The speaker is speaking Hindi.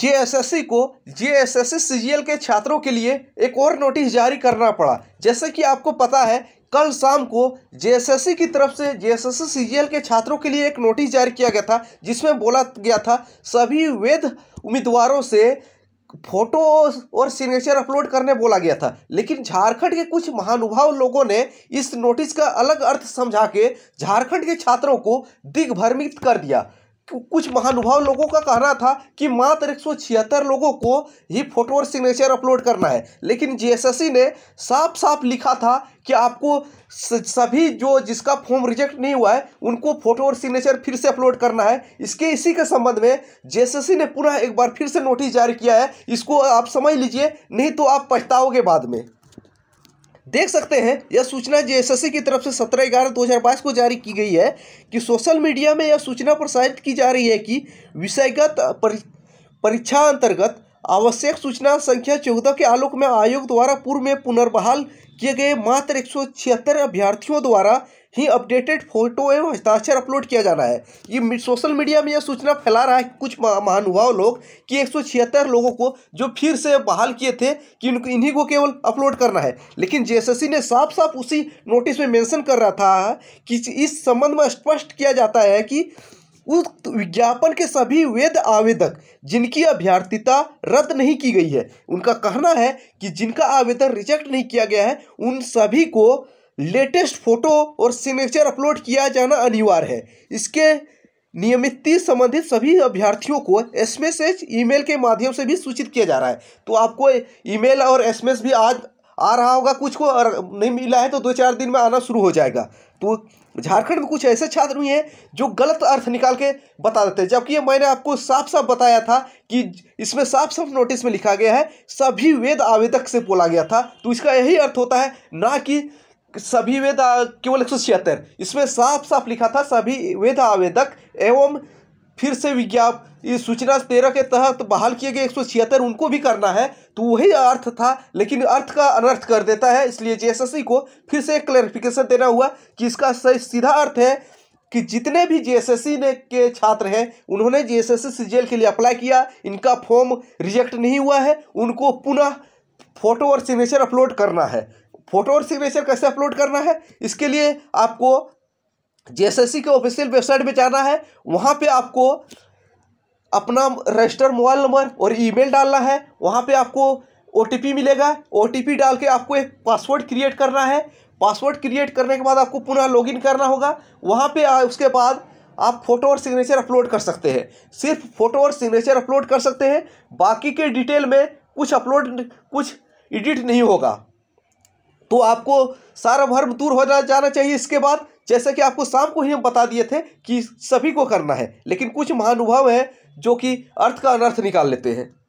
जेएसएससी को जेएसएससी सीजीएल के छात्रों के लिए एक और नोटिस जारी करना पड़ा जैसे कि आपको पता है कल शाम को जेएसएससी की तरफ से जेएसएससी सीजीएल के छात्रों के लिए एक नोटिस जारी किया गया था जिसमें बोला गया था सभी वैध उम्मीदवारों से फोटो और सिग्नेचर अपलोड करने बोला गया था लेकिन झारखंड के कुछ महानुभाव लोगों ने इस नोटिस का अलग अर्थ समझा के झारखंड के छात्रों को दिग्भ्रमित कर दिया कुछ महानुभाव लोगों का कहना था कि मात्र एक लोगों को ही फोटो और सिग्नेचर अपलोड करना है लेकिन जीएसएससी ने साफ साफ लिखा था कि आपको सभी जो जिसका फॉर्म रिजेक्ट नहीं हुआ है उनको फोटो और सिग्नेचर फिर से अपलोड करना है इसके इसी के संबंध में जेएसएससी ने पुनः एक बार फिर से नोटिस जारी किया है इसको आप समझ लीजिए नहीं तो आप पछताओगे बाद में देख सकते हैं यह सूचना जेएसएससी की तरफ से सत्रह ग्यारह दो हज़ार बाईस को जारी की गई है कि सोशल मीडिया में यह सूचना प्रसारित की जा रही है कि विषयगत परीक्षा अंतर्गत आवश्यक सूचना संख्या चौदह के आलोक में आयोग द्वारा पूर्व में पुनर्बहाल किए गए मात्र एक अभ्यर्थियों द्वारा ही अपडेटेड फोटो एवं हस्ताक्षर अपलोड किया जाना है ये सोशल मीडिया में यह सूचना फैला रहा है कुछ महानुभाव लोग कि एक लोगों को जो फिर से बहाल किए थे कि इन्हीं को केवल अपलोड करना है लेकिन जे ने साफ साफ उसी नोटिस में मैंशन कर रहा था कि इस संबंध में स्पष्ट किया जाता है कि उस विज्ञापन के सभी वेद आवेदक जिनकी अभ्यर्थिता रद्द नहीं की गई है उनका कहना है कि जिनका आवेदन रिजेक्ट नहीं किया गया है उन सभी को लेटेस्ट फोटो और सिग्नेचर अपलोड किया जाना अनिवार्य है इसके नियमित संबंधित सभी अभ्यर्थियों को एस एम एस ईमेल के माध्यम से भी सूचित किया जा रहा है तो आपको ईमेल और एस भी आज आ रहा होगा कुछ को नहीं मिला है तो दो चार दिन में आना शुरू हो जाएगा तो झारखंड में कुछ ऐसे छात्र भी हैं जो गलत अर्थ निकाल के बता देते हैं जबकि मैंने आपको साफ साफ बताया था कि इसमें साफ साफ नोटिस में लिखा गया है सभी वेद आवेदक से बोला गया था तो इसका यही अर्थ होता है ना कि सभी वेद केवल एक सौ छिहत्तर इसमें साफ साफ लिखा था सभी वेद आवेदक एवं फिर से विज्ञाप सूचना तेरह के तहत बहाल किए गए एक सौ छिहत्तर उनको भी करना है तो वही अर्थ था लेकिन अर्थ का अनर्थ कर देता है इसलिए जे को फिर से एक क्लैरिफिकेशन देना हुआ कि इसका सही सीधा अर्थ है कि जितने भी जे ने के छात्र हैं उन्होंने जे एस के लिए अप्लाई किया इनका फॉर्म रिजेक्ट नहीं हुआ है उनको पुनः फ़ोटो और सिग्नेचर अपलोड करना है फ़ोटो और सिग्नेचर कैसे अपलोड करना है इसके लिए आपको जे के ऑफिशियल वेबसाइट पर जाना है वहाँ पे आपको अपना रजिस्टर मोबाइल नंबर और ईमेल डालना है वहाँ पे आपको ओ मिलेगा ओ डाल के आपको एक पासवर्ड क्रिएट करना है पासवर्ड क्रिएट करने के बाद आपको पुनः लॉगिन करना होगा वहाँ पे आ, उसके बाद आप फोटो और सिग्नेचर अपलोड कर सकते हैं सिर्फ फोटो और सिग्नेचर अपलोड कर सकते हैं बाकी के डिटेल में कुछ अपलोड कुछ एडिट नहीं होगा तो आपको सारा भर्म दूर हो जाना चाहिए इसके बाद जैसे कि आपको शाम को ही हम बता दिए थे कि सभी को करना है लेकिन कुछ महानुभाव हैं जो कि अर्थ का अनर्थ निकाल लेते हैं